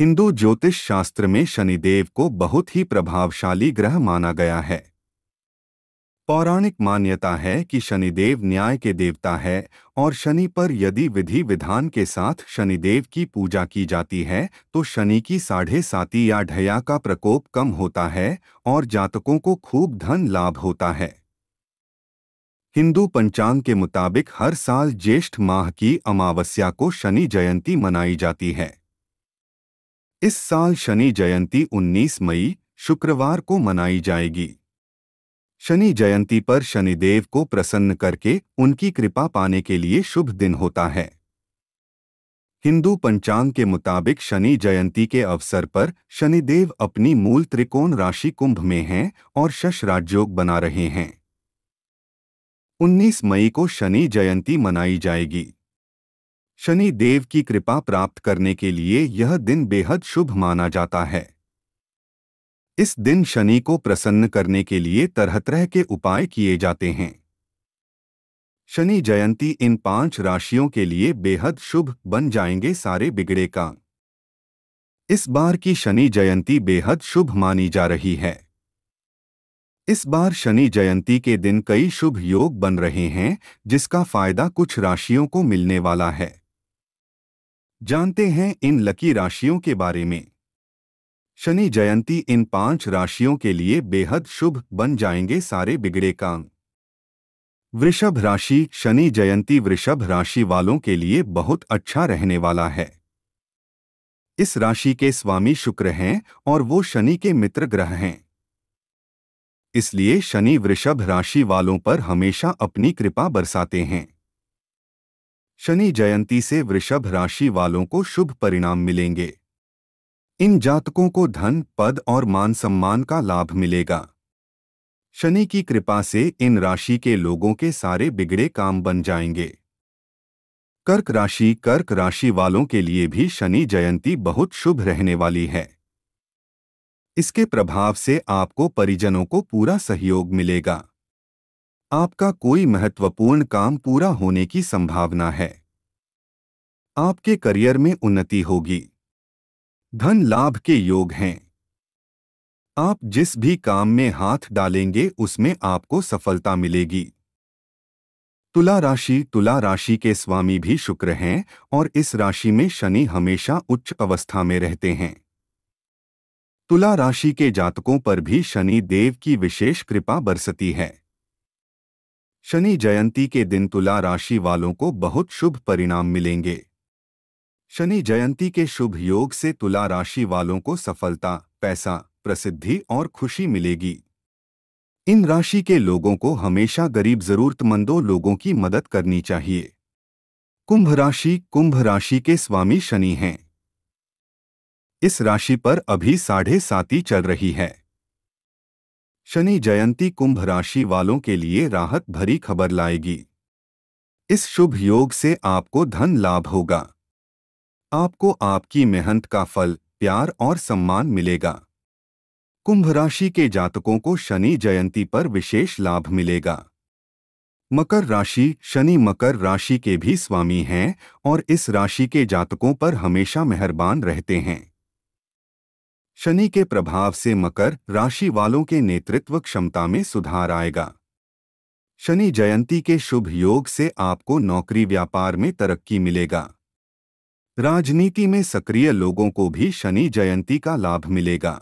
हिंदू ज्योतिष शास्त्र में शनिदेव को बहुत ही प्रभावशाली ग्रह माना गया है पौराणिक मान्यता है कि शनिदेव न्याय के देवता है और शनि पर यदि विधि विधान के साथ शनिदेव की पूजा की जाती है तो शनि की साढ़े साती या ढया का प्रकोप कम होता है और जातकों को खूब धन लाभ होता है हिंदू पंचांग के मुताबिक हर साल ज्येष्ठ माह की अमावस्या को शनि जयंती मनाई जाती है इस साल शनि जयंती 19 मई शुक्रवार को मनाई जाएगी शनि जयंती पर शनिदेव को प्रसन्न करके उनकी कृपा पाने के लिए शुभ दिन होता है हिंदू पंचांग के मुताबिक शनि जयंती के अवसर पर शनिदेव अपनी मूल त्रिकोण राशि कुंभ में हैं और शश राजयोग बना रहे हैं 19 मई को शनि जयंती मनाई जाएगी शनि देव की कृपा प्राप्त करने के लिए यह दिन बेहद शुभ माना जाता है इस दिन शनि को प्रसन्न करने के लिए तरह तरह के उपाय किए जाते हैं शनि जयंती इन पांच राशियों के लिए बेहद शुभ बन जाएंगे सारे बिगड़े का इस बार की शनि जयंती बेहद शुभ मानी जा रही है इस बार शनि जयंती के दिन कई शुभ योग बन रहे हैं जिसका फायदा कुछ राशियों को मिलने वाला है जानते हैं इन लकी राशियों के बारे में शनि जयंती इन पांच राशियों के लिए बेहद शुभ बन जाएंगे सारे बिगड़े काम वृषभ राशि शनि जयंती वृषभ राशि वालों के लिए बहुत अच्छा रहने वाला है इस राशि के स्वामी शुक्र हैं और वो शनि के मित्र ग्रह हैं इसलिए शनि वृषभ राशि वालों पर हमेशा अपनी कृपा बरसाते हैं शनि जयंती से वृषभ राशि वालों को शुभ परिणाम मिलेंगे इन जातकों को धन पद और मान सम्मान का लाभ मिलेगा शनि की कृपा से इन राशि के लोगों के सारे बिगड़े काम बन जाएंगे कर्क राशि कर्क राशि वालों के लिए भी शनि जयंती बहुत शुभ रहने वाली है इसके प्रभाव से आपको परिजनों को पूरा सहयोग मिलेगा आपका कोई महत्वपूर्ण काम पूरा होने की संभावना है आपके करियर में उन्नति होगी धन लाभ के योग हैं आप जिस भी काम में हाथ डालेंगे उसमें आपको सफलता मिलेगी तुला राशि तुला राशि के स्वामी भी शुक्र हैं और इस राशि में शनि हमेशा उच्च अवस्था में रहते हैं तुला राशि के जातकों पर भी शनि देव की विशेष कृपा बरसती है शनि जयंती के दिन तुला राशि वालों को बहुत शुभ परिणाम मिलेंगे शनि जयंती के शुभ योग से तुला राशि वालों को सफलता पैसा प्रसिद्धि और खुशी मिलेगी इन राशि के लोगों को हमेशा गरीब जरूरतमंदों लोगों की मदद करनी चाहिए कुंभ राशि कुंभ राशि के स्वामी शनि हैं इस राशि पर अभी साढ़े साती चल रही है शनि जयंती कुंभ राशि वालों के लिए राहत भरी खबर लाएगी इस शुभ योग से आपको धन लाभ होगा आपको आपकी मेहनत का फल प्यार और सम्मान मिलेगा कुंभ राशि के जातकों को शनि जयंती पर विशेष लाभ मिलेगा मकर राशि शनि मकर राशि के भी स्वामी हैं और इस राशि के जातकों पर हमेशा मेहरबान रहते हैं शनि के प्रभाव से मकर राशि वालों के नेतृत्व क्षमता में सुधार आएगा शनि जयंती के शुभ योग से आपको नौकरी व्यापार में तरक्की मिलेगा राजनीति में सक्रिय लोगों को भी शनि जयंती का लाभ मिलेगा